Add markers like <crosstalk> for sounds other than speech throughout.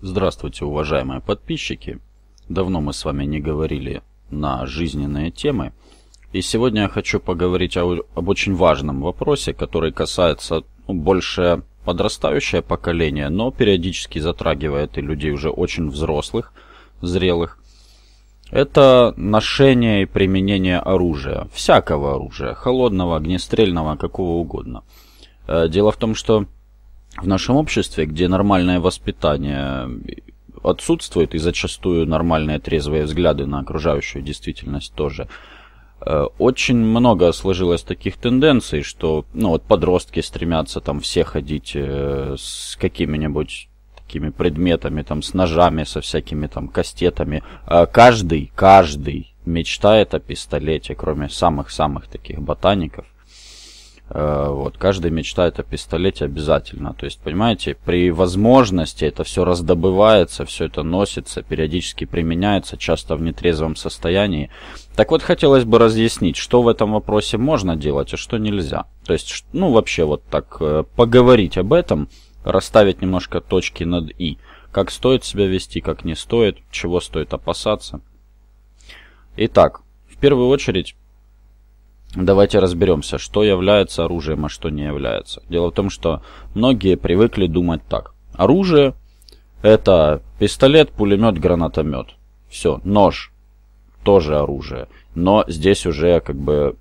Здравствуйте, уважаемые подписчики! Давно мы с вами не говорили на жизненные темы. И сегодня я хочу поговорить о, об очень важном вопросе, который касается ну, больше подрастающее поколение, но периодически затрагивает и людей уже очень взрослых, зрелых. Это ношение и применение оружия, всякого оружия, холодного, огнестрельного, какого угодно. Э, дело в том, что в нашем обществе, где нормальное воспитание отсутствует, и зачастую нормальные трезвые взгляды на окружающую действительность тоже, э, очень много сложилось таких тенденций, что ну, вот подростки стремятся там все ходить э, с какими-нибудь такими предметами, там, с ножами, со всякими там кастетами. А каждый, каждый мечтает о пистолете, кроме самых-самых таких ботаников. Э, вот, каждый мечтает о пистолете обязательно. То есть, понимаете, при возможности это все раздобывается, все это носится, периодически применяется, часто в нетрезвом состоянии. Так вот, хотелось бы разъяснить, что в этом вопросе можно делать, а что нельзя. То есть, ну, вообще вот так э, поговорить об этом, расставить немножко точки над «и». Как стоит себя вести, как не стоит, чего стоит опасаться. Итак, в первую очередь Давайте разберемся, что является оружием, а что не является. Дело в том, что многие привыкли думать так. Оружие – это пистолет, пулемет, гранатомет. Все, нож – тоже оружие. Но здесь уже как бы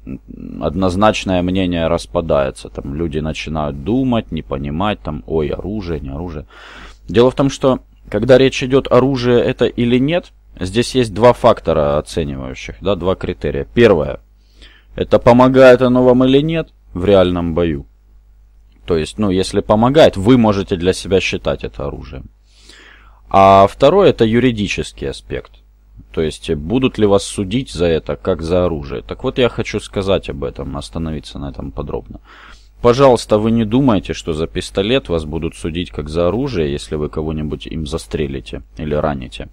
однозначное мнение распадается. Там люди начинают думать, не понимать, там, ой, оружие, не оружие. Дело в том, что когда речь идет оружие это или нет, здесь есть два фактора оценивающих, да, два критерия. Первое – это помогает оно вам или нет в реальном бою? То есть, ну, если помогает, вы можете для себя считать это оружием. А второе – это юридический аспект. То есть, будут ли вас судить за это, как за оружие? Так вот, я хочу сказать об этом, остановиться на этом подробно. Пожалуйста, вы не думайте, что за пистолет вас будут судить как за оружие, если вы кого-нибудь им застрелите или раните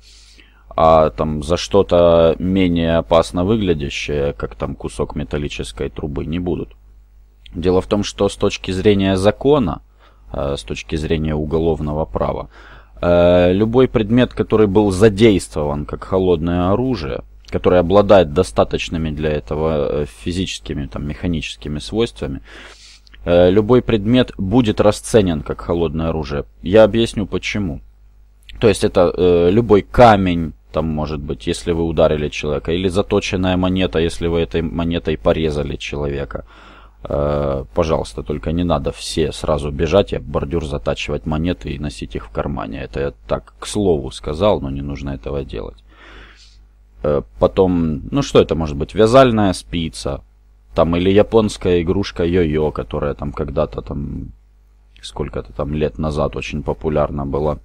а там за что-то менее опасно выглядящее, как там кусок металлической трубы, не будут. Дело в том, что с точки зрения закона, э, с точки зрения уголовного права, э, любой предмет, который был задействован как холодное оружие, который обладает достаточными для этого э, физическими, там, механическими свойствами, любой предмет будет расценен как холодное оружие. Я объясню почему. То есть это любой камень, там может быть, если вы ударили человека, или заточенная монета, если вы этой монетой порезали человека. Э, пожалуйста, только не надо все сразу бежать и бордюр затачивать монеты и носить их в кармане. Это я так к слову сказал, но не нужно этого делать. Э, потом, ну что это может быть, вязальная спица, там или японская игрушка йо-йо, которая там когда-то там сколько-то там лет назад очень популярна была.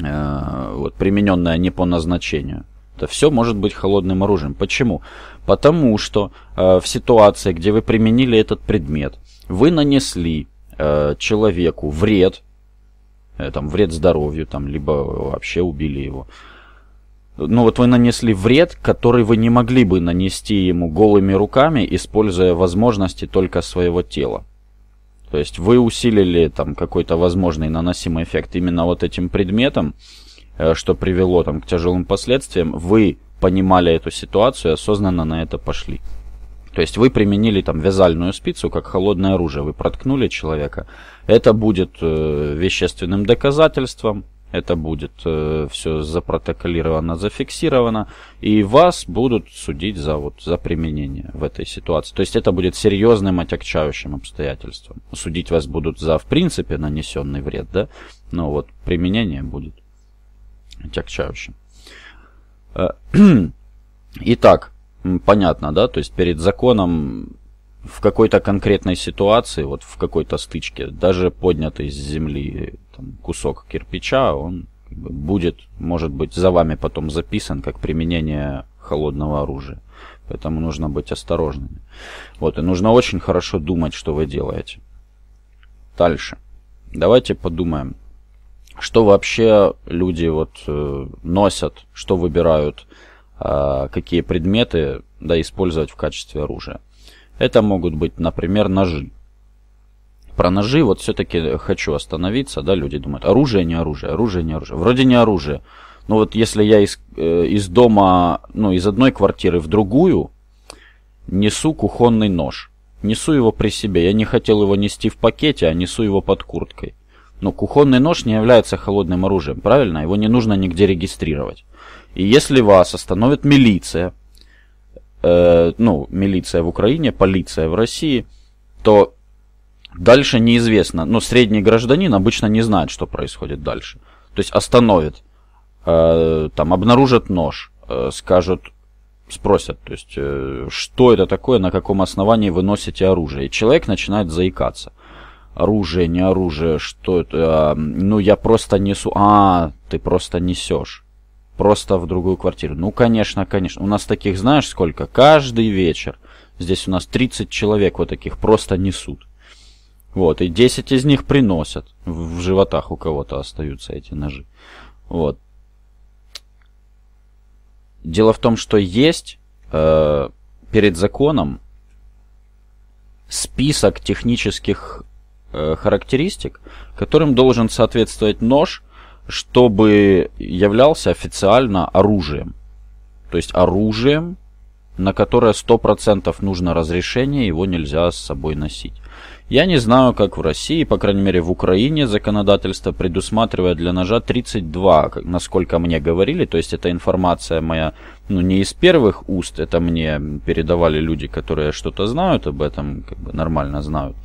Э, вот, примененная не по назначению. Это все может быть холодным оружием. Почему? Потому что э, в ситуации, где вы применили этот предмет, вы нанесли э, человеку вред, э, там, вред здоровью, там, либо вообще убили его. Ну вот вы нанесли вред, который вы не могли бы нанести ему голыми руками, используя возможности только своего тела. То есть вы усилили там какой-то возможный наносимый эффект именно вот этим предметом, э, что привело там к тяжелым последствиям, вы понимали эту ситуацию осознанно на это пошли. То есть вы применили там вязальную спицу как холодное оружие, вы проткнули человека. Это будет э, вещественным доказательством, это будет э, все запротоколировано, зафиксировано, и вас будут судить за, вот, за применение в этой ситуации. То есть это будет серьезным отягчающим обстоятельством. Судить вас будут за, в принципе, нанесенный вред, да, но вот применение будет отягчающим. Э, <clears throat> итак, понятно, да, то есть перед законом в какой-то конкретной ситуации, вот в какой-то стычке, даже поднятый с земли там, кусок кирпича, он будет, может быть, за вами потом записан как применение холодного оружия. Поэтому нужно быть осторожными. Вот, и нужно очень хорошо думать, что вы делаете. Дальше. Давайте подумаем, что вообще люди вот э, носят, что выбирают, э, какие предметы да, использовать в качестве оружия. Это могут быть, например, ножи. Про ножи вот все-таки хочу остановиться, да, люди думают, оружие не оружие, оружие не оружие. Вроде не оружие. Но вот если я из, э, из дома, ну, из одной квартиры в другую, несу кухонный нож. Несу его при себе. Я не хотел его нести в пакете, а несу его под курткой. Но кухонный нож не является холодным оружием, правильно? Его не нужно нигде регистрировать. И если вас остановит милиция, э, ну, милиция в Украине, полиция в России, то Дальше неизвестно. Но средний гражданин обычно не знает, что происходит дальше. То есть остановит, э, там обнаружат нож, э, скажут, спросят, то есть э, что это такое, на каком основании вы носите оружие. И человек начинает заикаться. Оружие, не оружие, что это? Э, ну я просто несу. А, ты просто несешь. Просто в другую квартиру. Ну, конечно, конечно. У нас таких, знаешь, сколько? Каждый вечер. Здесь у нас 30 человек вот таких просто несут. Вот, и 10 из них приносят. В, в животах у кого-то остаются эти ножи. Вот. Дело в том, что есть э, перед законом список технических э, характеристик, которым должен соответствовать нож, чтобы являлся официально оружием. То есть оружием, на которое 100% нужно разрешение, его нельзя с собой носить. Я не знаю, как в России, по крайней мере в Украине, законодательство предусматривает для ножа 32, насколько мне говорили, то есть эта информация моя, ну не из первых уст, это мне передавали люди, которые что-то знают об этом, как бы нормально знают,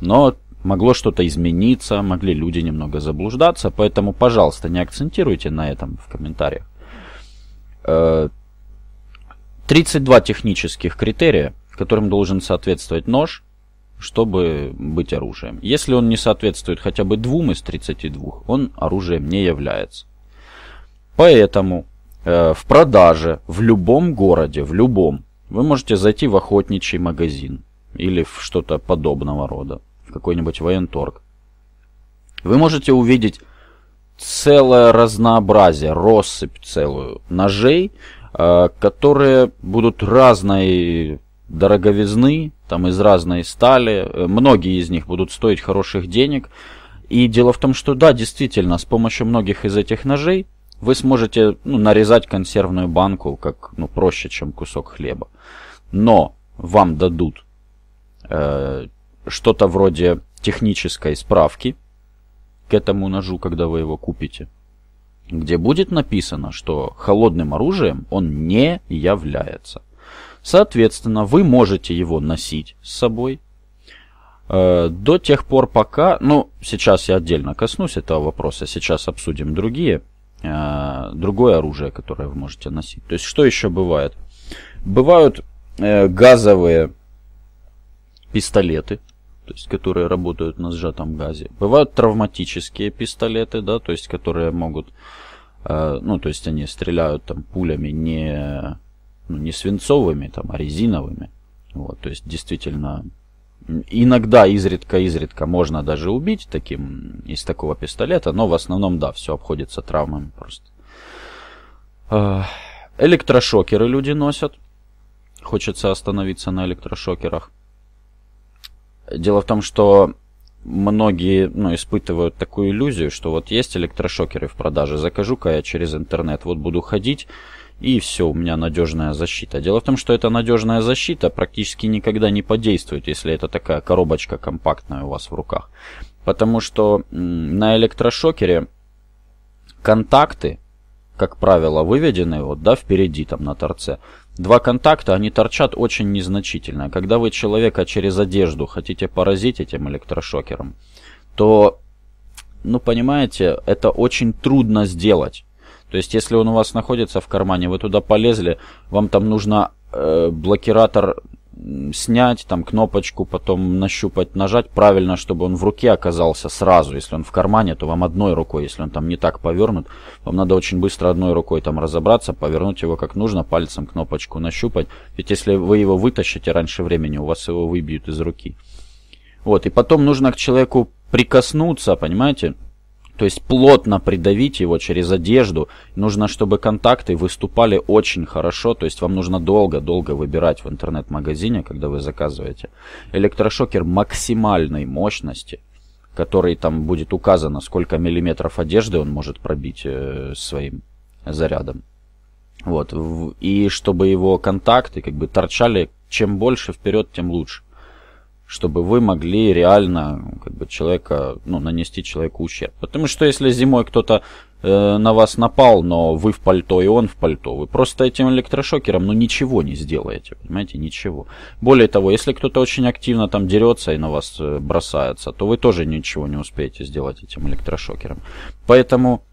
но могло что-то измениться, могли люди немного заблуждаться, поэтому, пожалуйста, не акцентируйте на этом в комментариях. 32 э, технических критерия, которым должен соответствовать нож, чтобы быть оружием. Если он не соответствует хотя бы двум из 32, он оружием не является. Поэтому э, в продаже в любом городе, в любом, вы можете зайти в охотничий магазин или в что-то подобного рода, в какой-нибудь военторг. Вы можете увидеть целое разнообразие, россыпь целую ножей, э, которые будут разной дороговизны, там из разной стали. Э, многие из них будут стоить хороших денег. И дело в том, что да, действительно, с помощью многих из этих ножей вы сможете ну, нарезать консервную банку как ну, проще, чем кусок хлеба. Но вам дадут э, что-то вроде технической справки к этому ножу, когда вы его купите, где будет написано, что холодным оружием он не является. Соответственно, вы можете его носить с собой э, до тех пор, пока... Ну, сейчас я отдельно коснусь этого вопроса, сейчас обсудим другие, э, другое оружие, которое вы можете носить. То есть, что еще бывает? Бывают э, газовые пистолеты, то есть, которые работают на сжатом газе. Бывают травматические пистолеты, да, то есть, которые могут... Э, ну, то есть, они стреляют там пулями не ну, не свинцовыми, там, а резиновыми. Вот, то есть действительно иногда изредка-изредка можно даже убить таким из такого пистолета, но в основном, да, все обходится травмами просто. А, электрошокеры люди носят. Хочется остановиться на электрошокерах. Дело в том, что многие ну, испытывают такую иллюзию, что вот есть электрошокеры в продаже, закажу-ка я через интернет, вот буду ходить, и все, у меня надежная защита. Дело в том, что эта надежная защита практически никогда не подействует, если это такая коробочка компактная у вас в руках. Потому что на электрошокере контакты, как правило, выведены вот, да, впереди там на торце. Два контакта, они торчат очень незначительно. Когда вы человека через одежду хотите поразить этим электрошокером, то, ну, понимаете, это очень трудно сделать. То есть, если он у вас находится в кармане, вы туда полезли, вам там нужно э, блокиратор снять, там кнопочку потом нащупать, нажать правильно, чтобы он в руке оказался сразу. Если он в кармане, то вам одной рукой, если он там не так повернут, вам надо очень быстро одной рукой там разобраться, повернуть его как нужно, пальцем кнопочку нащупать. Ведь если вы его вытащите раньше времени, у вас его выбьют из руки. Вот, и потом нужно к человеку прикоснуться, понимаете? То есть плотно придавить его через одежду. Нужно, чтобы контакты выступали очень хорошо. То есть вам нужно долго-долго выбирать в интернет-магазине, когда вы заказываете. Электрошокер максимальной мощности, который там будет указано, сколько миллиметров одежды он может пробить э, своим зарядом. Вот. И чтобы его контакты как бы торчали, чем больше вперед, тем лучше чтобы вы могли реально как бы человека, ну, нанести человеку ущерб. Потому что если зимой кто-то э, на вас напал, но вы в пальто и он в пальто, вы просто этим электрошокером, ну, ничего не сделаете, понимаете, ничего. Более того, если кто-то очень активно там дерется и на вас э, бросается, то вы тоже ничего не успеете сделать этим электрошокером. Поэтому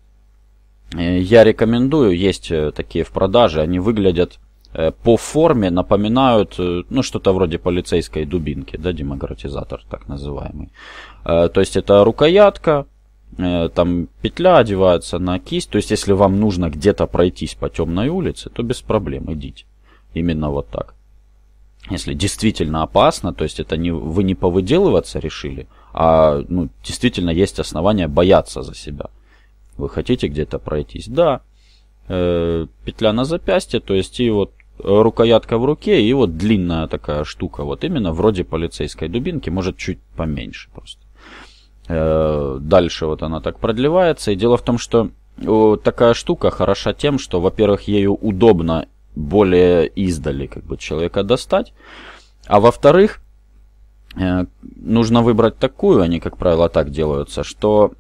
э, я рекомендую, есть э, такие в продаже, они выглядят Э, по форме напоминают, э, ну, что-то вроде полицейской дубинки, да, демократизатор так называемый. Э, то есть это рукоятка, там петля одевается на кисть, то есть если вам нужно где-то пройтись по темной улице, то без проблем идите. Именно вот так. Если действительно опасно, то есть это не, вы не повыделываться решили, а ну, действительно есть основания бояться за себя. Вы хотите где-то пройтись? Да, петля на запястье, то есть и вот рукоятка в руке и вот длинная такая штука, вот именно вроде полицейской дубинки, может чуть поменьше просто. Э, дальше вот она так продлевается. И дело в том, что такая штука хороша тем, что, во-первых, ею удобно более издали как бы человека достать, а во-вторых, Э, нужно выбрать такую, они, как правило, так делаются, что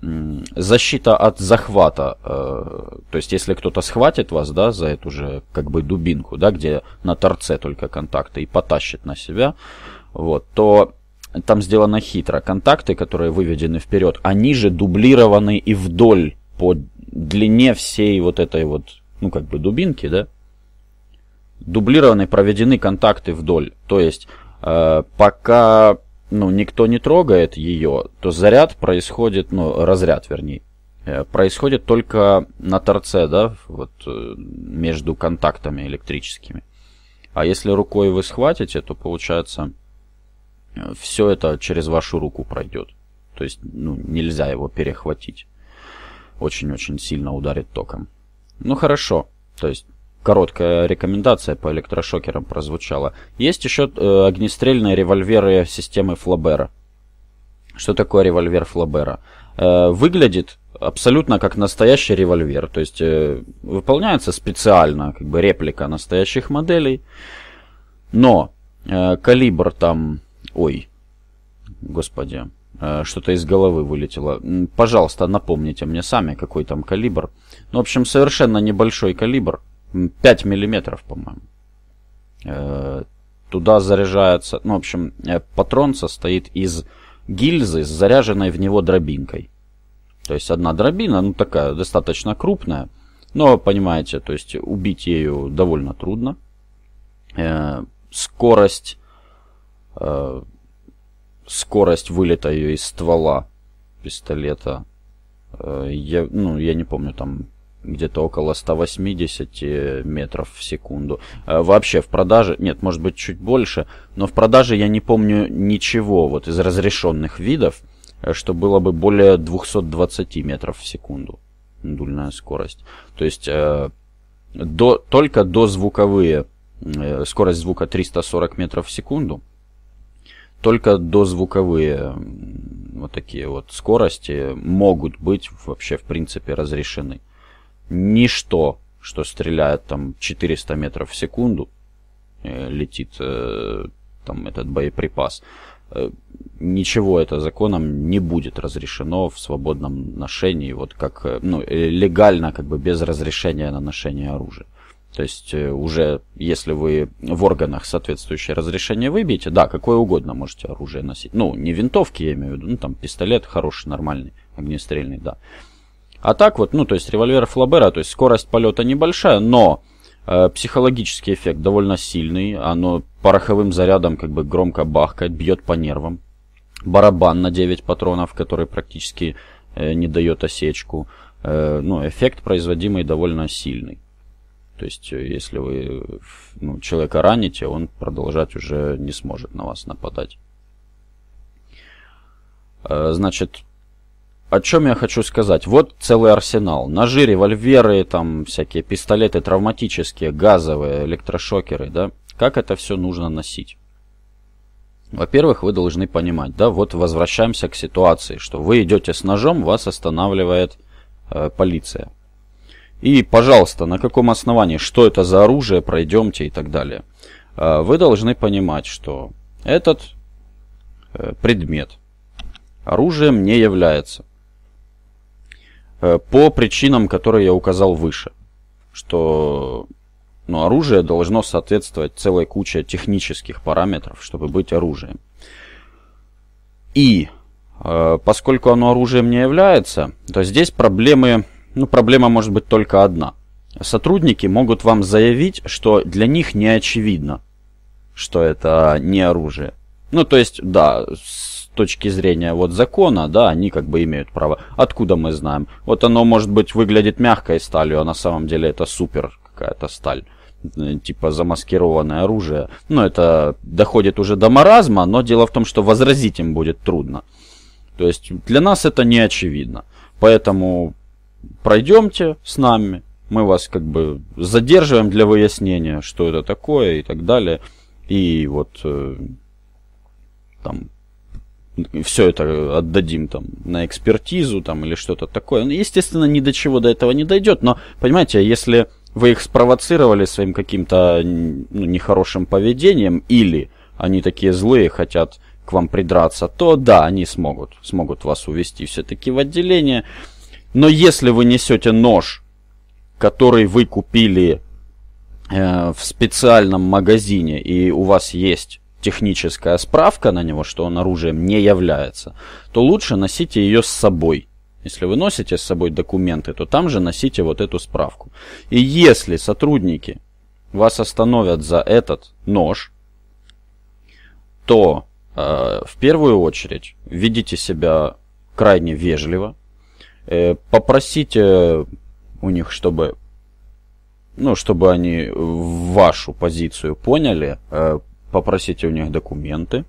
защита от захвата, э, то есть если кто-то схватит вас, да, за эту же, как бы, дубинку, да, где на торце только контакты и потащит на себя, вот, то там сделано хитро. Контакты, которые выведены вперед, они же дублированы и вдоль по длине всей вот этой вот, ну, как бы, дубинки, да, дублированы, проведены контакты вдоль, то есть Э, пока ну, никто не трогает ее, то заряд происходит, ну, разряд, вернее, э, происходит только на торце, да, вот э, между контактами электрическими. А если рукой вы схватите, то получается все это через вашу руку пройдет. То есть ну, нельзя его перехватить. Очень-очень сильно ударит током. Ну хорошо. То есть короткая рекомендация по электрошокерам прозвучала. Есть еще э, огнестрельные револьверы системы Флабера. Что такое револьвер Флабера? Э, выглядит абсолютно как настоящий револьвер, то есть э, выполняется специально, как бы реплика настоящих моделей, но э, калибр там, ой, господи, э, что-то из головы вылетело. Пожалуйста, напомните мне сами, какой там калибр. Ну, в общем, совершенно небольшой калибр. 5 миллиметров, по-моему. Э, туда заряжается, ну, в общем, э, патрон состоит из гильзы с заряженной в него дробинкой. То есть одна дробина, ну, такая достаточно крупная, но, понимаете, то есть убить ею довольно трудно. Э, скорость, скорость вылета ее из ствола пистолета я, ну, я не помню, там где-то около 180 метров в секунду. Э, вообще в продаже, нет, может быть чуть больше, но в продаже я не помню ничего вот из разрешенных видов, э, что было бы более 220 метров в секунду дульная скорость. То есть э, до, только до звуковые, э, скорость звука 340 метров в секунду, только до звуковые вот такие вот скорости могут быть вообще в принципе разрешены ничто, что стреляет там 400 метров в секунду, э, летит э, там этот боеприпас, э, ничего это законом не будет разрешено в свободном ношении, вот как, ну, легально, как бы без разрешения на ношение оружия. То есть уже если вы в органах соответствующее разрешение выбьете, да, какое угодно можете оружие носить. Ну, не винтовки, я имею в виду, ну там пистолет хороший, нормальный, огнестрельный, да. А так вот, ну, то есть револьвер Флабера, то есть скорость полета небольшая, но э, психологический эффект довольно сильный. Оно пороховым зарядом как бы громко бахкает, бьет по нервам. Барабан на 9 патронов, который практически э, не дает осечку. Э, ну, эффект производимый довольно сильный. То есть, э, если вы ну, человека раните, он продолжать уже не сможет на вас нападать. Э, значит, о чем я хочу сказать. Вот целый арсенал. Ножи, револьверы, там всякие пистолеты травматические, газовые, электрошокеры, да. Как это все нужно носить? Во-первых, вы должны понимать, да, вот возвращаемся к ситуации, что вы идете с ножом, вас останавливает э, полиция. И, пожалуйста, на каком основании, что это за оружие, пройдемте и так далее. Э, вы должны понимать, что этот э, предмет оружием не является. Э, по причинам, которые я указал выше. Что ну, оружие должно соответствовать целой куче технических параметров, чтобы быть оружием. И э, поскольку оно оружием не является, то здесь проблемы, ну, проблема может быть только одна. Сотрудники могут вам заявить, что для них не очевидно, что это не оружие. Ну, то есть, да, точки зрения вот закона, да, они как бы имеют право. Откуда мы знаем? Вот оно, может быть, выглядит мягкой сталью, а на самом деле это супер какая-то сталь э, типа замаскированное оружие. Но это доходит уже до маразма, но дело в том, что возразить им будет трудно. То есть для нас это не очевидно. Поэтому пройдемте с нами, мы вас как бы задерживаем для выяснения, что это такое и так далее. И вот э, там все это отдадим там на экспертизу там или что-то такое. Ну, естественно, ни до чего до этого не дойдет, но, понимаете, если вы их спровоцировали своим каким-то ну, нехорошим поведением или они такие злые, хотят к вам придраться, то да, они смогут, смогут вас увести все-таки в отделение. Но если вы несете нож, который вы купили э, в специальном магазине, и у вас есть техническая справка на него, что он оружием не является, то лучше носите ее с собой. Если вы носите с собой документы, то там же носите вот эту справку. И если сотрудники вас остановят за этот нож, то э, в первую очередь ведите себя крайне вежливо, э, попросите у них, чтобы, ну, чтобы они вашу позицию поняли, э, попросите у них документы,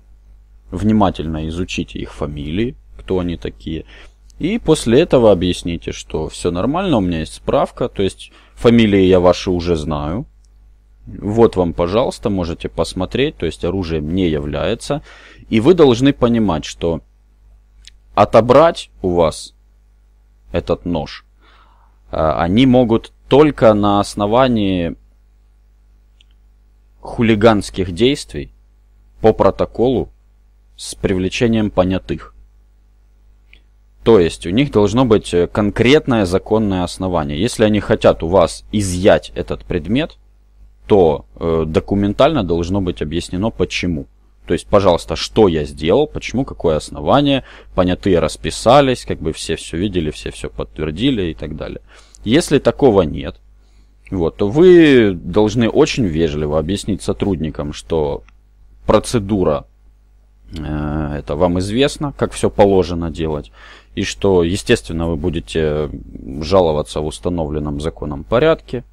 внимательно изучите их фамилии, кто они такие, и после этого объясните, что все нормально, у меня есть справка, то есть фамилии я ваши уже знаю. Вот вам, пожалуйста, можете посмотреть, то есть оружием не является. И вы должны понимать, что отобрать у вас этот нож а, они могут только на основании хулиганских действий по протоколу с привлечением понятых. То есть у них должно быть э, конкретное законное основание. Если они хотят у вас изъять этот предмет, то э, документально должно быть объяснено почему. То есть, пожалуйста, что я сделал, почему, какое основание, понятые расписались, как бы все все видели, все все подтвердили и так далее. Если такого нет, вот, то вы должны очень вежливо объяснить сотрудникам, что процедура э, это вам известно, как все положено делать, и что, естественно, вы будете жаловаться в установленном законом порядке.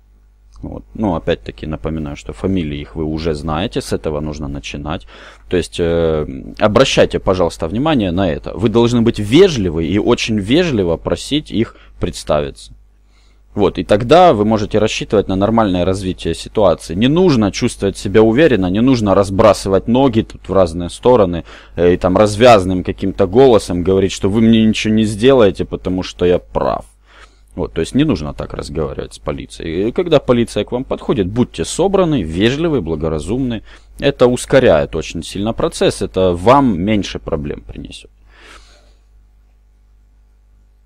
Вот. Ну, опять-таки напоминаю, что фамилии их вы уже знаете, с этого нужно начинать. То есть э, обращайте, пожалуйста, внимание на это. Вы должны быть вежливы и очень вежливо просить их представиться. Вот, и тогда вы можете рассчитывать на нормальное развитие ситуации. Не нужно чувствовать себя уверенно, не нужно разбрасывать ноги тут в разные стороны э, и там развязным каким-то голосом говорить, что вы мне ничего не сделаете, потому что я прав. Вот, то есть не нужно так разговаривать с полицией. И когда полиция к вам подходит, будьте собраны, вежливы, благоразумны. Это ускоряет очень сильно процесс, это вам меньше проблем принесет.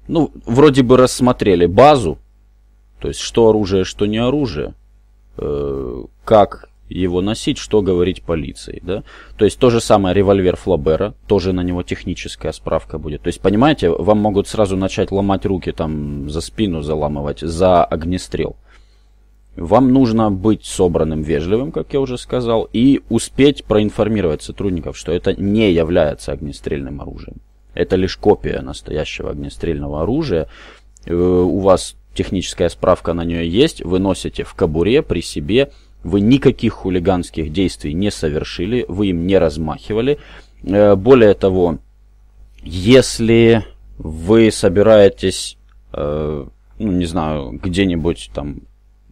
Ну, вроде бы рассмотрели базу, то есть, что оружие, что не оружие, э, как его носить, что говорить полиции. Да? То есть то же самое револьвер Флабера, тоже на него техническая справка будет. То есть, понимаете, вам могут сразу начать ломать руки там за спину заламывать, за огнестрел. Вам нужно быть собранным, вежливым, как я уже сказал, и успеть проинформировать сотрудников, что это не является огнестрельным оружием. Это лишь копия настоящего огнестрельного оружия. Э, у вас техническая справка на нее есть, вы носите в кобуре при себе, вы никаких хулиганских действий не совершили, вы им не размахивали. Э, более того, если вы собираетесь, э, ну не знаю, где-нибудь там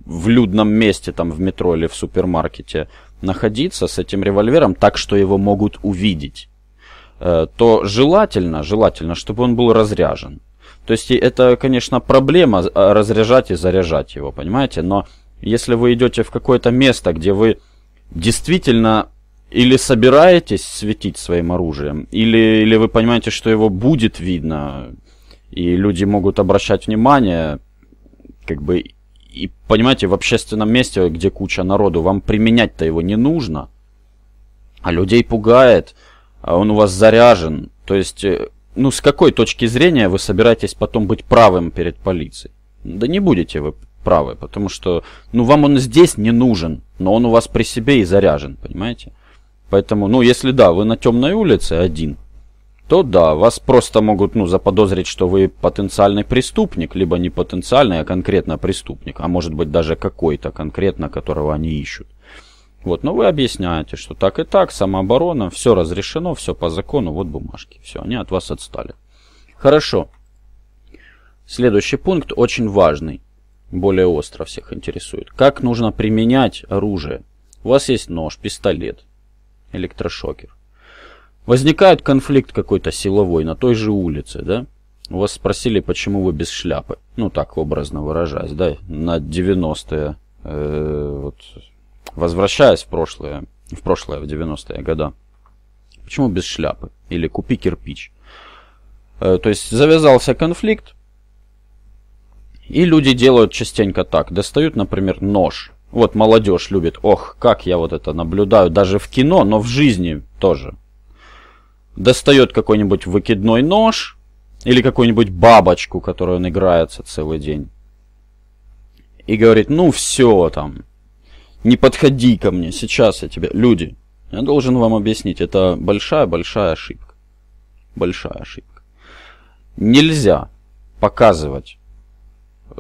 в людном месте, там в метро или в супермаркете находиться с этим револьвером так, что его могут увидеть, э, то желательно, желательно, чтобы он был разряжен. То есть это, конечно, проблема а, разряжать и заряжать его, понимаете? Но если вы идете в какое-то место, где вы действительно или собираетесь светить своим оружием, или, или вы понимаете, что его будет видно, и люди могут обращать внимание, как бы, и понимаете, в общественном месте, где куча народу, вам применять-то его не нужно, а людей пугает, а он у вас заряжен, то есть э, ну, с какой точки зрения вы собираетесь потом быть правым перед полицией? Да не будете вы правы, потому что, ну, вам он здесь не нужен, но он у вас при себе и заряжен, понимаете? Поэтому, ну, если да, вы на темной улице один, то да, вас просто могут, ну, заподозрить, что вы потенциальный преступник, либо не потенциальный, а конкретно преступник, а может быть даже какой-то конкретно, которого они ищут. Вот, но вы объясняете, что так и так, самооборона, все разрешено, все по закону, вот бумажки. Все, они от вас отстали. Хорошо. Следующий пункт очень важный, более остро всех интересует. Как нужно применять оружие? У вас есть нож, пистолет, электрошокер. Возникает конфликт какой-то силовой на той же улице, да? У вас спросили, почему вы без шляпы. Ну, так образно выражаясь, да? На 90-е э, вот, Возвращаясь в прошлое, в прошлое, в 90-е годы, почему без шляпы? Или купи кирпич. Э, то есть завязался конфликт, и люди делают частенько так. Достают, например, нож. Вот молодежь любит, ох, как я вот это наблюдаю, даже в кино, но в жизни тоже. Достает какой-нибудь выкидной нож, или какую-нибудь бабочку, которую он играется целый день. И говорит, ну все там, не подходи ко мне, сейчас я тебе Люди, я должен вам объяснить, это большая-большая ошибка. Большая ошибка. Нельзя показывать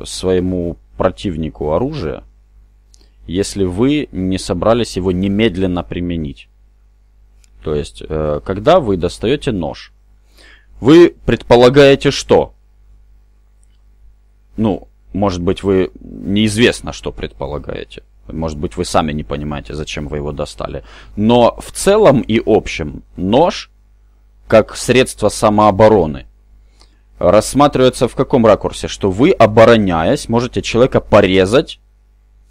своему противнику оружие, если вы не собрались его немедленно применить. То есть, э, когда вы достаете нож, вы предполагаете что? Ну, может быть, вы неизвестно, что предполагаете. Может быть, вы сами не понимаете, зачем вы его достали. Но в целом и общем нож, как средство самообороны, рассматривается в каком ракурсе? Что вы, обороняясь, можете человека порезать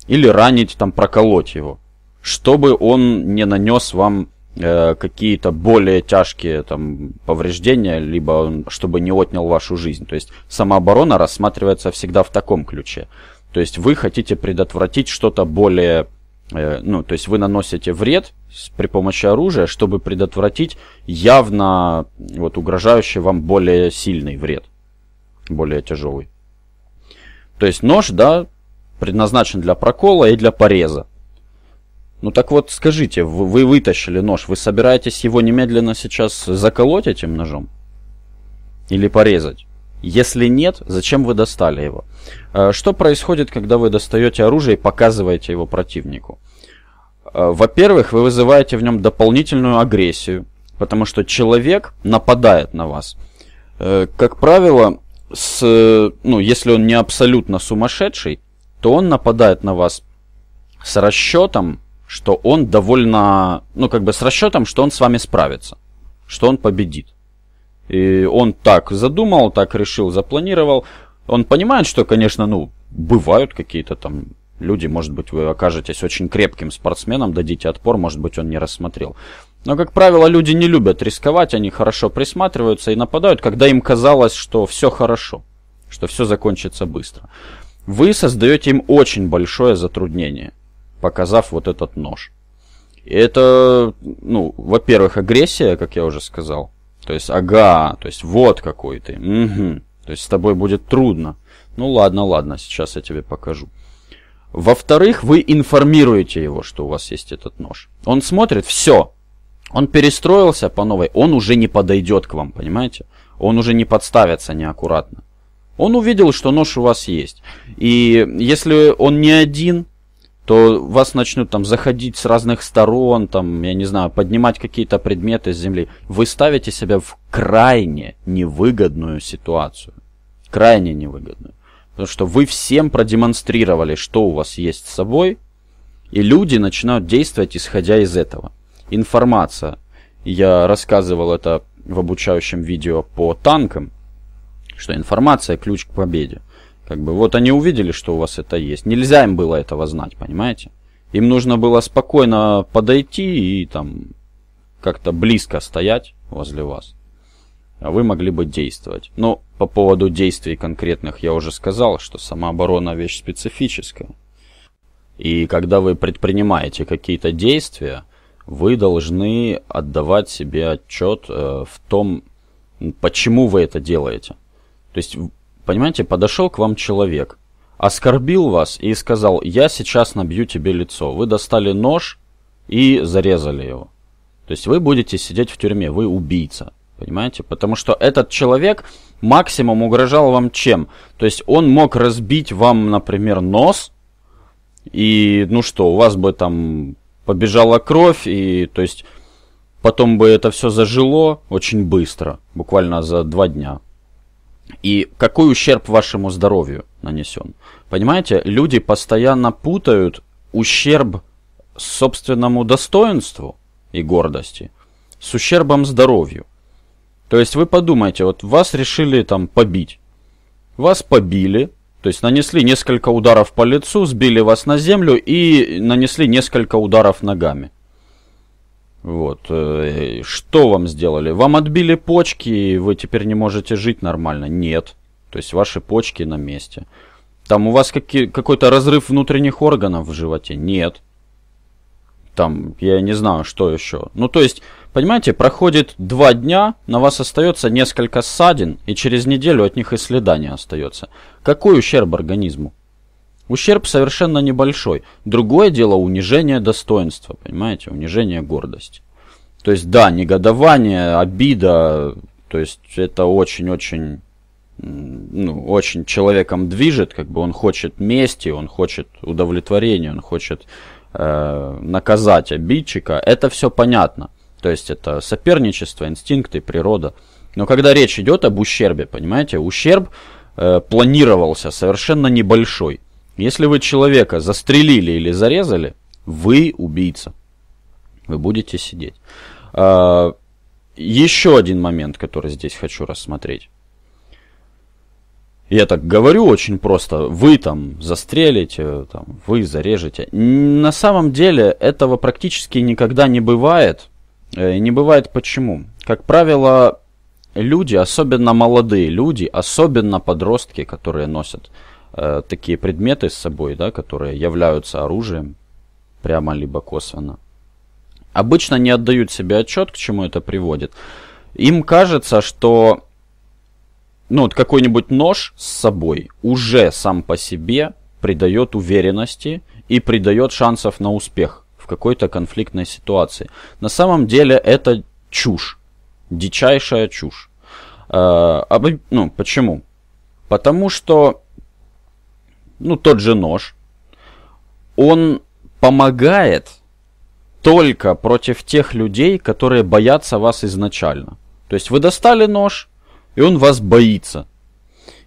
или ранить, там, проколоть его, чтобы он не нанес вам э, какие-то более тяжкие там, повреждения, либо чтобы не отнял вашу жизнь. То есть самооборона рассматривается всегда в таком ключе. То есть вы хотите предотвратить что-то более... Э, ну, то есть вы наносите вред при помощи оружия, чтобы предотвратить явно вот, угрожающий вам более сильный вред, более тяжелый. То есть нож, да, предназначен для прокола и для пореза. Ну так вот, скажите, вы, вы вытащили нож, вы собираетесь его немедленно сейчас заколоть этим ножом? Или порезать? Если нет, зачем вы достали его? Э, что происходит, когда вы достаете оружие и показываете его противнику? Э, во-первых, вы вызываете в нем дополнительную агрессию, потому что человек нападает на вас. Э, как правило, с, ну, если он не абсолютно сумасшедший, то он нападает на вас с расчетом, что он довольно, ну как бы с расчетом, что он с вами справится, что он победит. И он так задумал, так решил, запланировал. Он понимает, что, конечно, ну, бывают какие-то там люди, может быть, вы окажетесь очень крепким спортсменом, дадите отпор, может быть, он не рассмотрел. Но, как правило, люди не любят рисковать, они хорошо присматриваются и нападают, когда им казалось, что все хорошо, что все закончится быстро. Вы создаете им очень большое затруднение, показав вот этот нож. И это, ну, во-первых, агрессия, как я уже сказал. То есть, ага, то есть вот какой ты. Угу. То есть с тобой будет трудно. Ну ладно, ладно, сейчас я тебе покажу. Во-вторых, вы информируете его, что у вас есть этот нож. Он смотрит, все. Он перестроился по новой, он уже не подойдет к вам, понимаете? Он уже не подставится неаккуратно. Он увидел, что нож у вас есть. И если он не один, то вас начнут там заходить с разных сторон, там, я не знаю, поднимать какие-то предметы с земли. Вы ставите себя в крайне невыгодную ситуацию. Крайне невыгодную. Потому что вы всем продемонстрировали, что у вас есть с собой, и люди начинают действовать, исходя из этого. Информация. Я рассказывал это в обучающем видео по танкам, что информация ключ к победе. Как бы вот они увидели, что у вас это есть. Нельзя им было этого знать, понимаете? Им нужно было спокойно подойти и там как-то близко стоять возле вас. А вы могли бы действовать. Но по поводу действий конкретных я уже сказал, что самооборона вещь специфическая. И когда вы предпринимаете какие-то действия, вы должны отдавать себе отчет э, в том, почему вы это делаете. То есть Понимаете, подошел к вам человек, оскорбил вас и сказал, я сейчас набью тебе лицо. Вы достали нож и зарезали его. То есть вы будете сидеть в тюрьме, вы убийца. Понимаете? Потому что этот человек максимум угрожал вам чем? То есть он мог разбить вам, например, нос, и ну что, у вас бы там побежала кровь, и то есть потом бы это все зажило очень быстро, буквально за два дня и какой ущерб вашему здоровью нанесен. Понимаете, люди постоянно путают ущерб собственному достоинству и гордости с ущербом здоровью. То есть вы подумайте, вот вас решили там побить. Вас побили, то есть нанесли несколько ударов по лицу, сбили вас на землю и нанесли несколько ударов ногами. Вот. Э, что вам сделали? Вам отбили почки, и вы теперь не можете жить нормально? Нет. То есть ваши почки на месте. Там у вас какой-то разрыв внутренних органов в животе? Нет. Там, я не знаю, что еще. Ну, то есть, понимаете, проходит два дня, на вас остается несколько ссадин, и через неделю от них и следа не остается. Какой ущерб организму? Ущерб совершенно небольшой. Другое дело унижение достоинства, понимаете, унижение гордости. То есть, да, негодование, обида, то есть это очень-очень, ну, очень человеком движет, как бы он хочет мести, он хочет удовлетворения, он хочет э, наказать обидчика. Это все понятно. То есть это соперничество, инстинкты, природа. Но когда речь идет об ущербе, понимаете, ущерб э, планировался совершенно небольшой. Если вы человека застрелили или зарезали, вы убийца. Вы будете сидеть. А, еще один момент, который здесь хочу рассмотреть. Я так говорю очень просто. Вы там застрелите, там, вы зарежете. На самом деле этого практически никогда не бывает. Э, не бывает почему? Как правило, люди, особенно молодые люди, особенно подростки, которые носят э, такие предметы с собой, да, которые являются оружием, прямо либо косвенно, обычно не отдают себе отчет, к чему это приводит. Им кажется, что ну, вот какой-нибудь нож с собой уже сам по себе придает уверенности и придает шансов на успех в какой-то конфликтной ситуации. На самом деле это чушь, дичайшая чушь. Э, а, ну, почему? Потому что ну тот же нож, он помогает только против тех людей, которые боятся вас изначально. То есть вы достали нож, и он вас боится.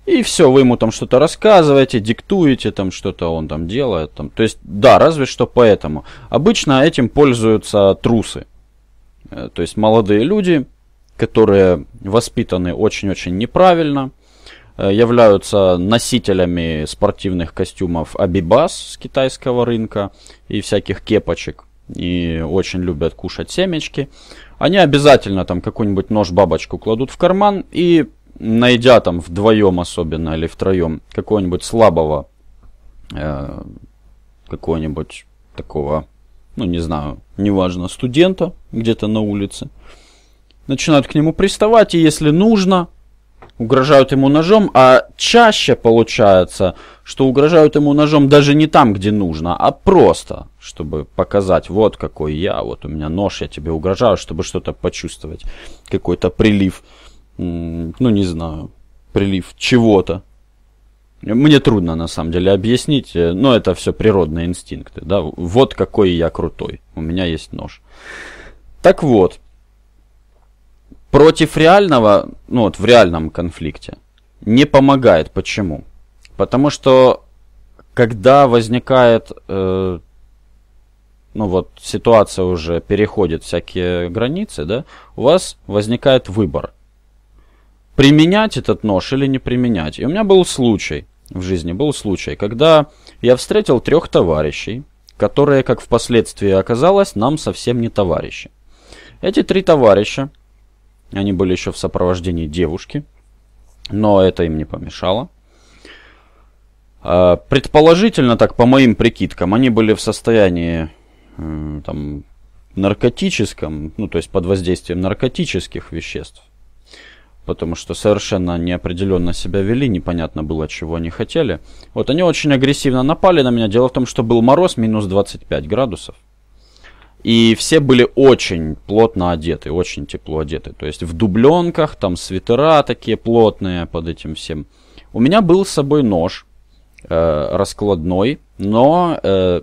И все, вы ему там что-то рассказываете, диктуете, там что-то он там делает. Там. То есть, да, разве что поэтому. Обычно этим пользуются трусы. Э, то есть молодые люди, которые воспитаны очень-очень неправильно – Э, являются носителями спортивных костюмов Абибас с китайского рынка и всяких кепочек. И очень любят кушать семечки. Они обязательно там какой-нибудь нож-бабочку кладут в карман и найдя там вдвоем особенно или втроем какого-нибудь слабого, э, какого-нибудь такого, ну не знаю, неважно, студента где-то на улице, начинают к нему приставать и если нужно, угрожают ему ножом, а чаще получается, что угрожают ему ножом даже не там, где нужно, а просто, чтобы показать, вот какой я, вот у меня нож, я тебе угрожаю, чтобы что-то почувствовать, какой-то прилив, ну не знаю, прилив чего-то. Мне трудно на самом деле объяснить, э, но это все природные инстинкты, да, вот какой я крутой, у меня есть нож. Так вот, против реального, ну вот в реальном конфликте, не помогает. Почему? Потому что когда возникает, э, ну вот ситуация уже переходит всякие границы, да, у вас возникает выбор. Применять этот нож или не применять. И у меня был случай в жизни, был случай, когда я встретил трех товарищей, которые, как впоследствии оказалось, нам совсем не товарищи. Эти три товарища они были еще в сопровождении девушки, но это им не помешало. А, предположительно, так по моим прикидкам, они были в состоянии там, наркотическом, ну то есть под воздействием наркотических веществ, потому что совершенно неопределенно себя вели, непонятно было, чего они хотели. Вот они очень агрессивно напали на меня. Дело в том, что был мороз минус 25 градусов. И все были очень плотно одеты, очень тепло одеты. То есть в дубленках, там свитера такие плотные под этим всем. У меня был с собой нож э, раскладной, но, э,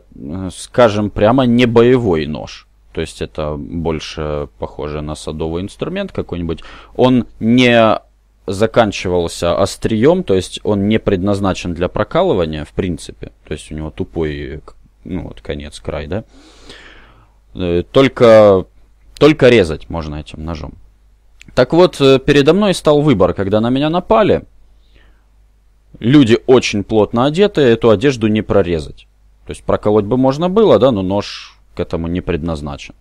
скажем прямо, не боевой нож. То есть это больше похоже на садовый инструмент какой-нибудь. Он не заканчивался острием, то есть он не предназначен для прокалывания, в принципе. То есть у него тупой ну, вот, конец, край, да. Э, Э, только, только резать можно этим ножом. Так вот, э, передо мной стал выбор, когда на меня напали. Люди очень плотно одеты, эту одежду не прорезать. То есть проколоть бы можно было, да, но нож к этому не предназначен.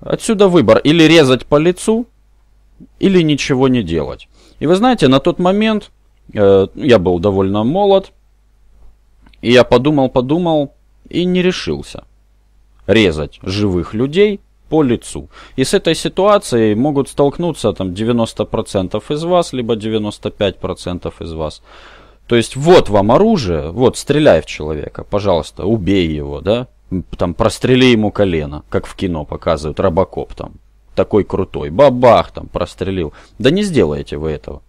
Отсюда выбор. Или резать по лицу, или ничего не делать. И вы знаете, на тот момент э, я был довольно молод, и я подумал, подумал, и не решился резать живых людей по лицу. И с этой ситуацией могут столкнуться там 90% из вас, либо 95% из вас. То есть вот вам оружие, вот стреляй в человека, пожалуйста, убей его, да, там прострели ему колено, как в кино показывают, Робокоп там, такой крутой, бабах там прострелил. Да не сделаете вы этого.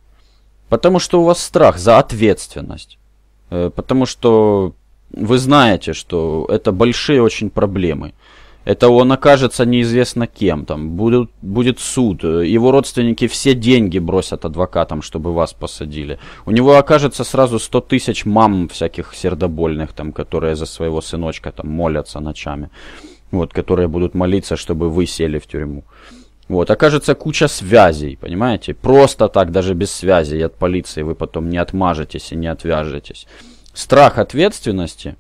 Потому что у вас страх за ответственность. Э, потому что вы знаете, что это большие очень проблемы. Это он окажется неизвестно кем, там будет, будет суд, его родственники все деньги бросят адвокатам, чтобы вас посадили. У него окажется сразу 100 тысяч мам всяких сердобольных, там, которые за своего сыночка там молятся ночами, вот, которые будут молиться, чтобы вы сели в тюрьму. Вот, окажется куча связей, понимаете? Просто так, даже без связей от полиции вы потом не отмажетесь и не отвяжетесь страх ответственности,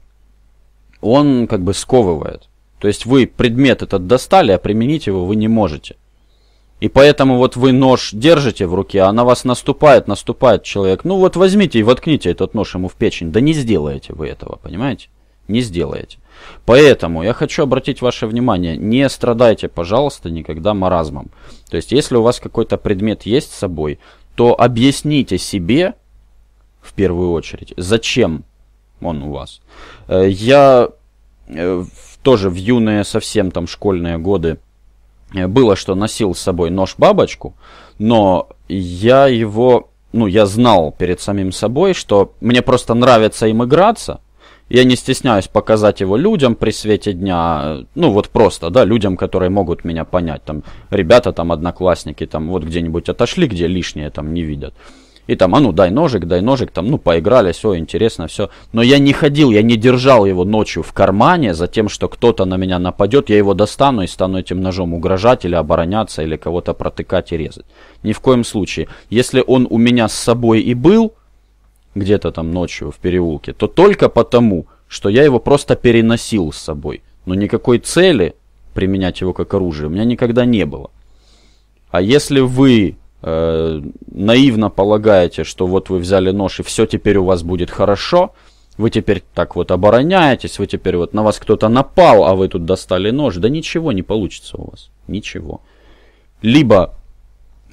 он как бы сковывает. То есть вы предмет этот достали, а применить его вы не можете. И поэтому вот вы нож держите в руке, а на вас наступает, наступает человек. Ну вот возьмите и воткните этот нож ему в печень. Да не сделаете вы этого, понимаете? Не сделаете. Поэтому я хочу обратить ваше внимание, не страдайте, пожалуйста, никогда маразмом. То есть, если у вас какой-то предмет есть с собой, то объясните себе, в первую очередь. Зачем он у вас? Э, я э, тоже в юные совсем там школьные годы э, было, что носил с собой нож-бабочку, но я его, ну, я знал перед самим собой, что мне просто нравится им играться, я не стесняюсь показать его людям при свете дня, ну вот просто, да, людям, которые могут меня понять, там, ребята, там, одноклассники, там, вот где-нибудь отошли, где лишнее там не видят. И там, а ну дай ножик, дай ножик, там, ну поиграли, все, интересно, все. Но я не ходил, я не держал его ночью в кармане за тем, что кто-то на меня нападет, я его достану и стану этим ножом угрожать или обороняться, или кого-то протыкать и резать. Ни в коем случае. Если он у меня с собой и был, где-то там ночью в переулке, то только потому, что я его просто переносил с собой. Но никакой цели применять его как оружие у меня никогда не было. А если вы э, наивно полагаете, что вот вы взяли нож и все теперь у вас будет хорошо, вы теперь так вот обороняетесь, вы теперь вот на вас кто-то напал, а вы тут достали нож, да ничего не получится у вас, ничего. Либо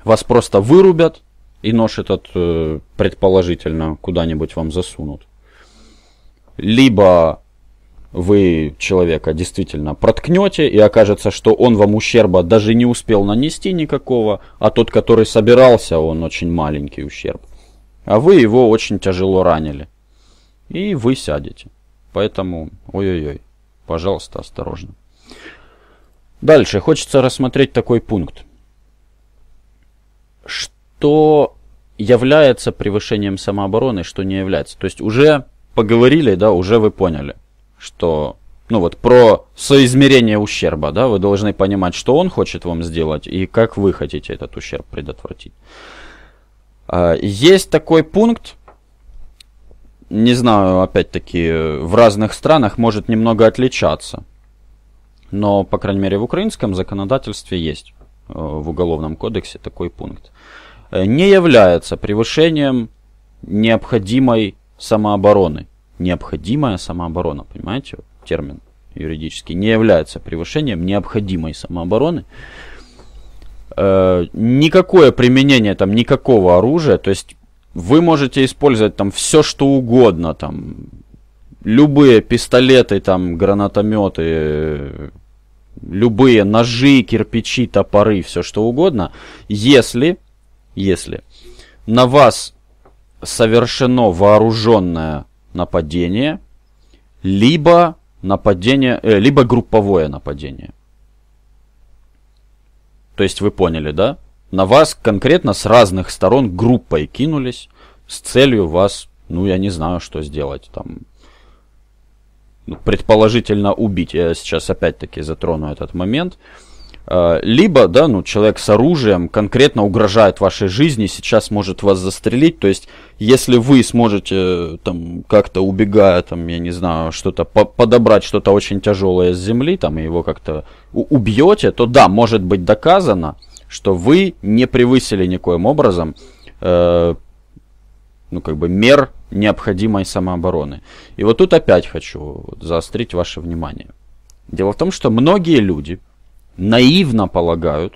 вас просто вырубят, и нож этот э, предположительно куда-нибудь вам засунут. Либо вы человека действительно проткнете, и окажется, что он вам ущерба даже не успел нанести никакого, а тот, который собирался, он очень маленький ущерб. А вы его очень тяжело ранили. И вы сядете. Поэтому, ой-ой-ой, пожалуйста, осторожно. Дальше, хочется рассмотреть такой пункт. Что является превышением самообороны, что не является. То есть уже поговорили, да, уже вы поняли что ну вот про соизмерение ущерба, да, вы должны понимать, что он хочет вам сделать и как вы хотите этот ущерб предотвратить. А, есть такой пункт, не знаю, опять-таки, в разных странах может немного отличаться, но, по крайней мере, в украинском законодательстве есть э, в Уголовном кодексе такой пункт. Э, не является превышением необходимой самообороны – необходимая самооборона, понимаете, термин юридически, не является превышением необходимой самообороны. Э, никакое применение там никакого оружия, то есть вы можете использовать там все что угодно, там любые пистолеты, там гранатометы, любые ножи, кирпичи, топоры, все что угодно, если, если на вас совершено вооруженное нападение, либо нападение, э, либо групповое нападение. То есть вы поняли, да? На вас конкретно с разных сторон группой кинулись с целью вас, ну я не знаю, что сделать там. Ну, предположительно убить. Я сейчас опять-таки затрону этот момент. Э, либо, да, ну, человек с оружием конкретно угрожает вашей жизни, сейчас может вас застрелить, то есть, если вы сможете, э, там, как-то убегая, там, я не знаю, что-то, по подобрать что-то очень тяжелое с земли, там, и его как-то убьете, то да, может быть доказано, что вы не превысили никоим образом, э ну, как бы, мер необходимой самообороны. И вот тут опять хочу заострить ваше внимание. Дело в том, что многие люди, наивно полагают,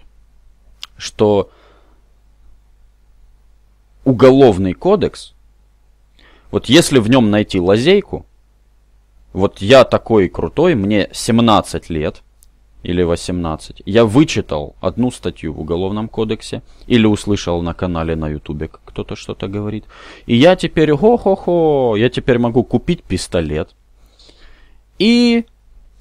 что уголовный кодекс, вот если в нем найти лазейку, вот я такой крутой, мне 17 лет или 18, я вычитал одну статью в Уголовном кодексе или услышал на канале на Ютубе кто-то что-то говорит, и я теперь, хо-хо-хо, я теперь могу купить пистолет и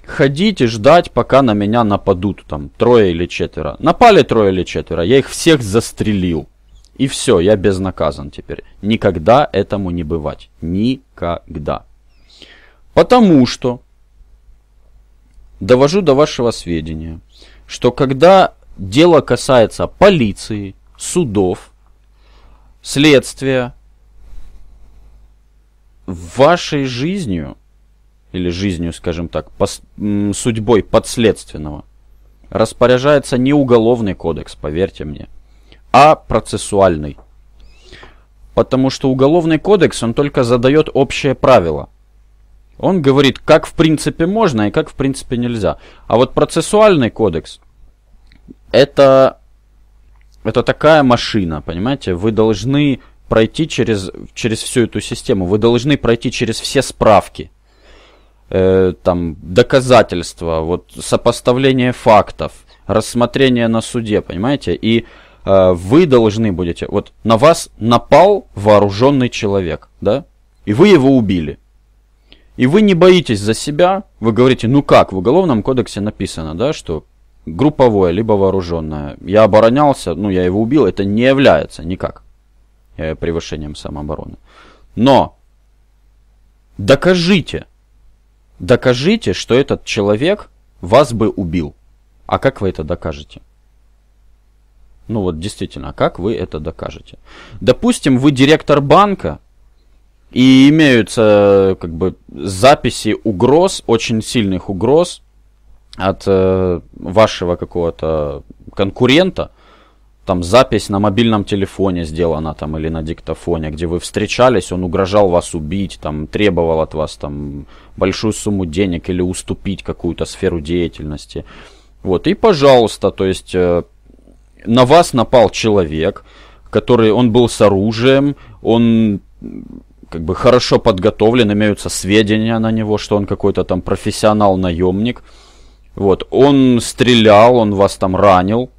ходить и ждать, пока на меня нападут там трое или четверо. Напали трое или четверо, я их всех застрелил. И все, я безнаказан теперь. Никогда этому не бывать. Никогда. Потому что довожу до вашего сведения, что когда дело касается полиции, судов, следствия, вашей жизнью или жизнью, скажем так, пос, судьбой подследственного, распоряжается не уголовный кодекс, поверьте мне, а процессуальный. Потому что уголовный кодекс, он только задает общее правило. Он говорит, как в принципе можно и как в принципе нельзя. А вот процессуальный кодекс, это, это такая машина, понимаете? Вы должны пройти через, через всю эту систему, вы должны пройти через все справки – э, там, доказательства, вот, сопоставление фактов, рассмотрение на суде, понимаете? И э, вы должны будете, вот на вас напал вооруженный человек, да? И вы его убили. И вы не боитесь за себя, вы говорите, ну как, в уголовном кодексе написано, да, что групповое, либо вооруженное. Я оборонялся, ну я его убил, это не является никак э, превышением самообороны. Но докажите, Докажите, что этот человек вас бы убил. А как вы это докажете? Ну вот действительно, а как вы это докажете? Допустим, вы директор банка, и имеются как бы записи угроз, очень сильных угроз от э, вашего какого-то конкурента, там запись на мобильном телефоне сделана там или на диктофоне, где вы встречались, он угрожал вас убить, там требовал от вас там большую сумму денег или уступить какую-то сферу деятельности. Вот, и пожалуйста, то есть э, на вас напал человек, который, он был с оружием, он как бы хорошо подготовлен, имеются сведения на него, что он какой-то там профессионал-наемник. Вот, он стрелял, он вас там ранил,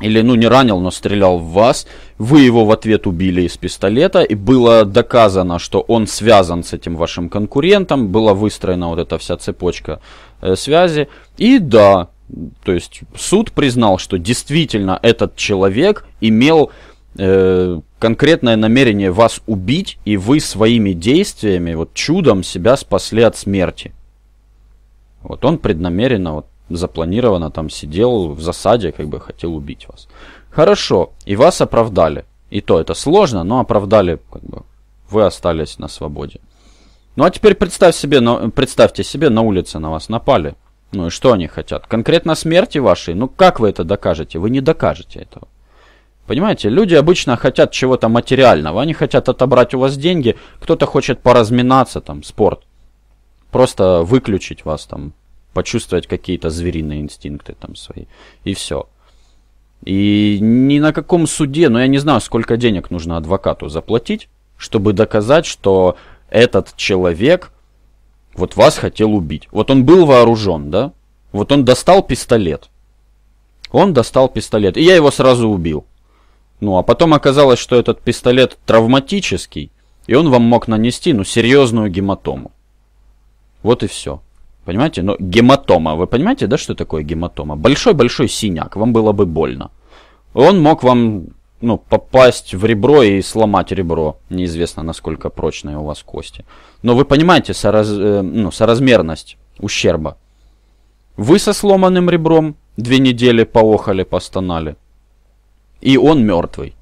или, ну, не ранил, но стрелял в вас, вы его в ответ убили из пистолета, и было доказано, что он связан с этим вашим конкурентом, была выстроена вот эта вся цепочка э, связи, и да, то есть суд признал, что действительно этот человек имел э, конкретное намерение вас убить, и вы своими действиями, вот чудом себя спасли от смерти. Вот он преднамеренно вот запланировано там сидел в засаде, как бы хотел убить вас. Хорошо, и вас оправдали. И то это сложно, но оправдали, как бы, вы остались на свободе. Ну а теперь представь себе, представьте себе, на улице на вас напали. Ну и что они хотят? Конкретно смерти вашей? Ну как вы это докажете? Вы не докажете этого. Понимаете, люди обычно хотят чего-то материального. Они хотят отобрать у вас деньги, кто-то хочет поразминаться, там, спорт. Просто выключить вас, там, почувствовать какие-то звериные инстинкты там свои. И все. И ни на каком суде, но ну, я не знаю, сколько денег нужно адвокату заплатить, чтобы доказать, что этот человек вот вас хотел убить. Вот он был вооружен, да? Вот он достал пистолет. Он достал пистолет, и я его сразу убил. Ну, а потом оказалось, что этот пистолет травматический, и он вам мог нанести, ну, серьезную гематому. Вот и все. Понимаете? Но гематома, вы понимаете, да, что такое гематома? Большой-большой синяк, вам было бы больно. Он мог вам, ну, попасть в ребро и сломать ребро. Неизвестно, насколько прочные у вас кости. Но вы понимаете сораз... Э, ну, соразмерность ущерба. Вы со сломанным ребром две недели поохали, постонали. И он мертвый.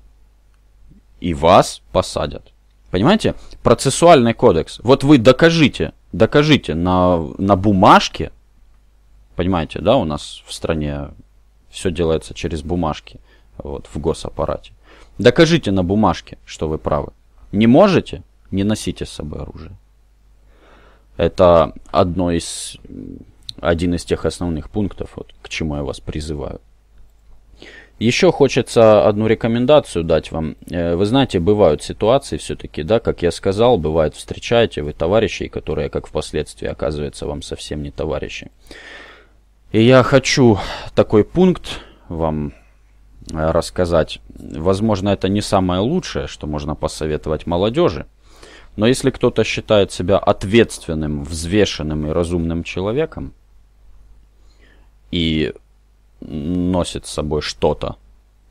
И вас посадят. Понимаете? Процессуальный кодекс. Вот вы докажите, Докажите на, на бумажке, понимаете, да, у нас в стране все делается через бумажки, вот, в госаппарате. Докажите на бумажке, что вы правы. Не можете? Не носите с собой оружие. Это одно из, один из тех основных пунктов, вот, к чему я вас призываю. Еще хочется одну рекомендацию дать вам. Э, вы знаете, бывают ситуации все-таки, да, как я сказал, бывает встречаете вы товарищей, которые, как впоследствии, оказываются вам совсем не товарищи. И я хочу такой пункт вам э, рассказать. Возможно, это не самое лучшее, что можно посоветовать молодежи. Но если кто-то считает себя ответственным, взвешенным и разумным человеком, и носит с собой что-то.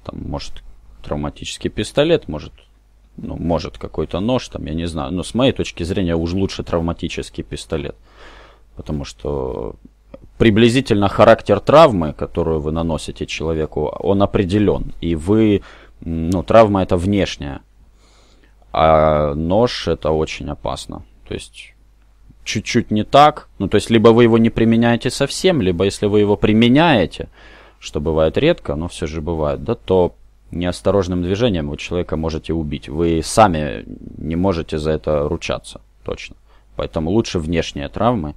Там, может, травматический пистолет, может, ну, может какой-то нож, там, я не знаю. Но с моей точки зрения уж лучше травматический пистолет. Потому что приблизительно характер травмы, которую вы наносите человеку, он определен. И вы, ну, травма это внешняя. А нож это очень опасно. То есть чуть-чуть не так, ну то есть либо вы его не применяете совсем, либо если вы его применяете, что бывает редко, но все же бывает, да, то неосторожным движением вы человека можете убить. Вы сами не можете за это ручаться, точно. Поэтому лучше внешние травмы.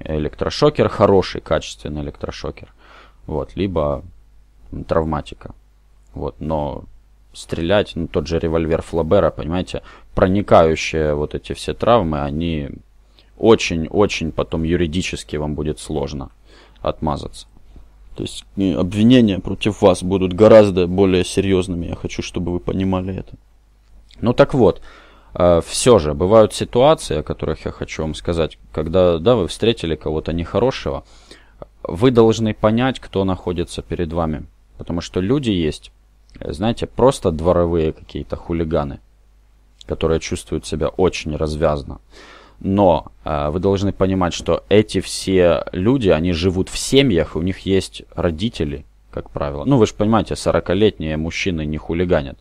Электрошокер хороший, качественный электрошокер. Вот, либо травматика. Вот, но стрелять, ну, тот же револьвер Флабера, понимаете, проникающие вот эти все травмы, они очень-очень потом юридически вам будет сложно отмазаться. То есть обвинения против вас будут гораздо более серьезными. Я хочу, чтобы вы понимали это. Ну так вот, э, все же бывают ситуации, о которых я хочу вам сказать, когда да, вы встретили кого-то нехорошего, вы должны понять, кто находится перед вами. Потому что люди есть, знаете, просто дворовые какие-то хулиганы, которые чувствуют себя очень развязно но э, вы должны понимать, что эти все люди, они живут в семьях, у них есть родители, как правило. Ну, вы же понимаете, 40-летние мужчины не хулиганят.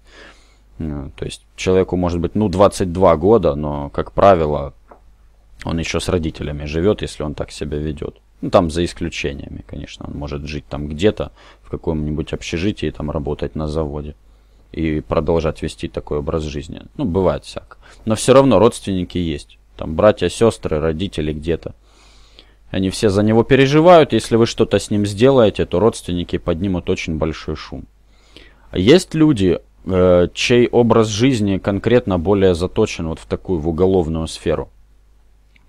То есть человеку может быть, ну, 22 года, но, как правило, он еще с родителями живет, если он так себя ведет. Ну, там за исключениями, конечно. Он может жить там где-то, в каком-нибудь общежитии, там работать на заводе и продолжать вести такой образ жизни. Ну, бывает всяко. Но все равно родственники есть там братья, сестры, родители где-то. Они все за него переживают, если вы что-то с ним сделаете, то родственники поднимут очень большой шум. А есть люди, э, чей образ жизни конкретно более заточен вот в такую, в уголовную сферу –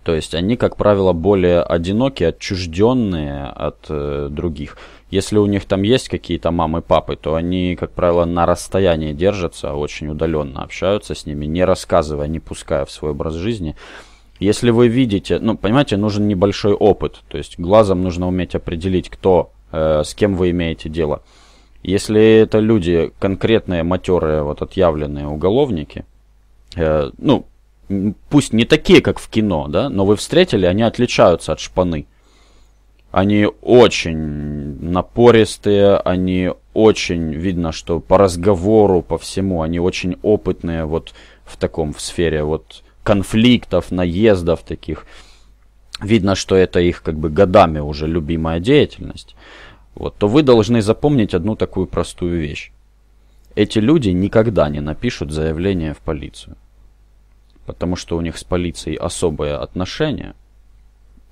то есть они, как правило, более одинокие, отчужденные от э, других. Если у них там есть какие-то мамы, папы, то они, как правило, на расстоянии держатся, очень удаленно общаются с ними, не рассказывая, не пуская в свой образ жизни. Если вы видите, ну, понимаете, нужен небольшой опыт. То есть глазом нужно уметь определить, кто, э, с кем вы имеете дело. Если это люди конкретные, матерые, вот отъявленные уголовники, э, ну, пусть не такие, как в кино, да, но вы встретили, они отличаются от шпаны. Они очень напористые, они очень, видно, что по разговору, по всему, они очень опытные вот в таком, в сфере вот конфликтов, наездов таких. Видно, что это их как бы годами уже любимая деятельность. Вот, то вы должны запомнить одну такую простую вещь. Эти люди никогда не напишут заявление в полицию потому что у них с полицией особое отношение,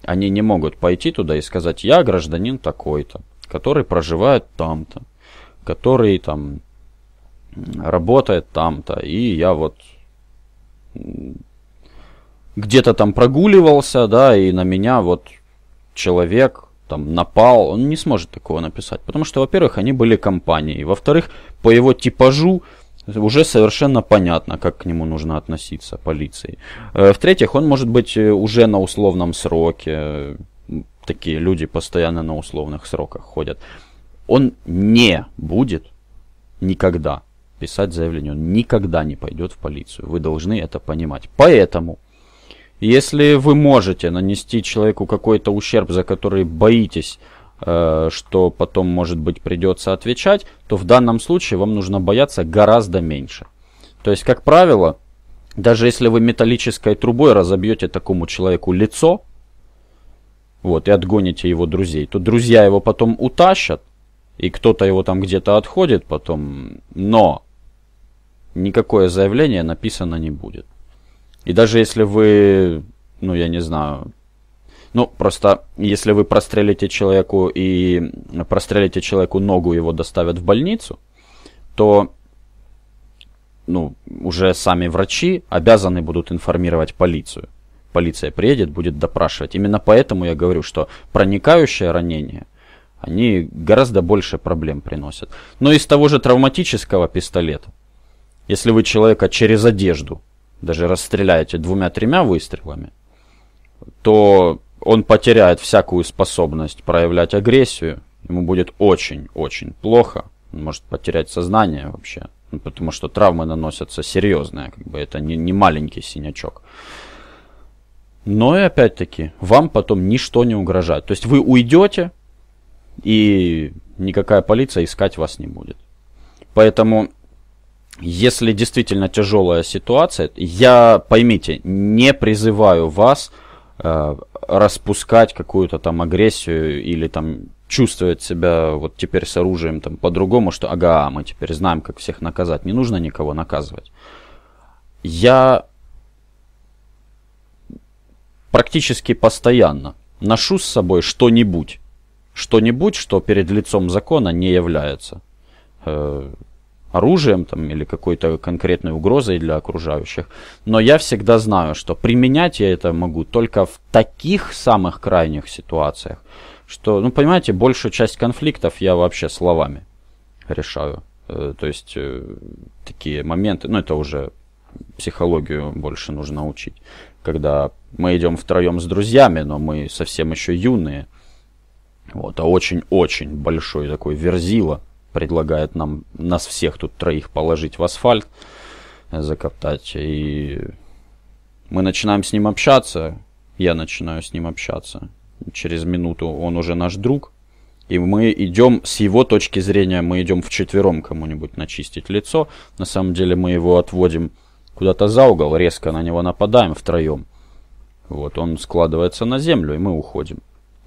они не могут пойти туда и сказать, я гражданин такой-то, который проживает там-то, который там работает там-то, и я вот где-то там прогуливался, да, и на меня вот человек там напал, он не сможет такого написать, потому что, во-первых, они были компанией, во-вторых, по его типажу уже совершенно понятно, как к нему нужно относиться полиции. Э, в-третьих, он может быть э, уже на условном сроке. Такие люди постоянно на условных сроках ходят. Он не будет никогда писать заявление. Он никогда не пойдет в полицию. Вы должны это понимать. Поэтому, если вы можете нанести человеку какой-то ущерб, за который боитесь Э, что потом, может быть, придется отвечать, то в данном случае вам нужно бояться гораздо меньше. То есть, как правило, даже если вы металлической трубой разобьете такому человеку лицо, вот, и отгоните его друзей, то друзья его потом утащат, и кто-то его там где-то отходит потом, но никакое заявление написано не будет. И даже если вы, ну я не знаю, ну, просто если вы прострелите человеку и прострелите человеку ногу, его доставят в больницу, то ну, уже сами врачи обязаны будут информировать полицию. Полиция приедет, будет допрашивать. Именно поэтому я говорю, что проникающее ранение, они гораздо больше проблем приносят. Но из того же травматического пистолета, если вы человека через одежду даже расстреляете двумя-тремя выстрелами, то он потеряет всякую способность проявлять агрессию. Ему будет очень-очень плохо. Он может потерять сознание вообще. Ну, потому что травмы наносятся серьезные. Как бы это не, не маленький синячок. Но и опять-таки, вам потом ничто не угрожает. То есть вы уйдете, и никакая полиция искать вас не будет. Поэтому, если действительно тяжелая ситуация, я, поймите, не призываю вас э, распускать какую-то там агрессию или там чувствовать себя вот теперь с оружием там по-другому, что ага, мы теперь знаем, как всех наказать, не нужно никого наказывать. Я практически постоянно ношу с собой что-нибудь, что-нибудь, что перед лицом закона не является э, оружием там, или какой-то конкретной угрозой для окружающих. Но я всегда знаю, что применять я это могу только в таких самых крайних ситуациях, что, ну, понимаете, большую часть конфликтов я вообще словами решаю. Э, то есть э, такие моменты, ну, это уже психологию больше нужно учить. Когда мы идем втроем с друзьями, но мы совсем еще юные, вот, а очень-очень большой такой верзила – предлагает нам, нас всех тут троих положить в асфальт, э, закоптать. И мы начинаем с ним общаться, я начинаю с ним общаться. Через минуту он уже наш друг, и мы идем с его точки зрения, мы идем вчетвером кому-нибудь начистить лицо. На самом деле мы его отводим куда-то за угол, резко на него нападаем втроем. Вот, он складывается на землю, и мы уходим.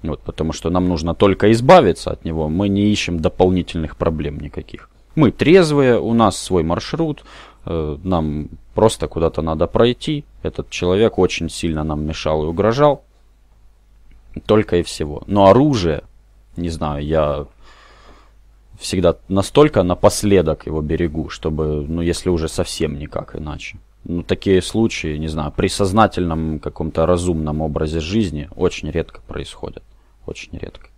Вот, потому что нам нужно только избавиться от него, мы не ищем дополнительных проблем никаких. Мы трезвые, у нас свой маршрут, э, нам просто куда-то надо пройти. Этот человек очень сильно нам мешал и угрожал. Только и всего. Но оружие, не знаю, я всегда настолько напоследок его берегу, чтобы, ну, если уже совсем никак иначе. Ну, такие случаи, не знаю, при сознательном каком-то разумном образе жизни очень редко происходят очень редко.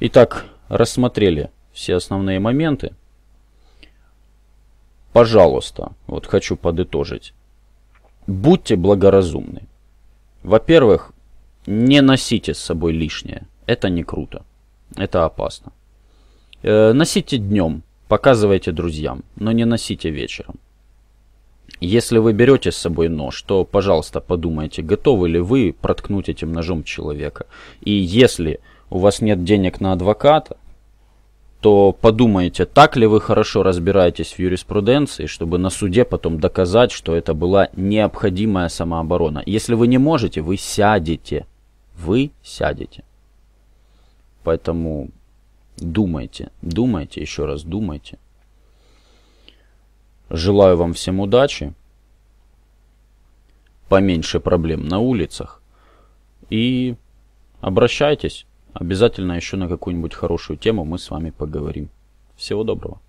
Итак, рассмотрели все основные моменты. Пожалуйста, вот хочу подытожить. Будьте благоразумны. Во-первых, не носите с собой лишнее. Это не круто. Это опасно. Э, носите днем, показывайте друзьям, но не носите вечером. Если вы берете с собой нож, то, пожалуйста, подумайте, готовы ли вы проткнуть этим ножом человека. И если у вас нет денег на адвоката, то подумайте, так ли вы хорошо разбираетесь в юриспруденции, чтобы на суде потом доказать, что это была необходимая самооборона. Если вы не можете, вы сядете. Вы сядете. Поэтому думайте, думайте, еще раз думайте. Желаю вам всем удачи, поменьше проблем на улицах и обращайтесь. Обязательно еще на какую-нибудь хорошую тему мы с вами поговорим. Всего доброго.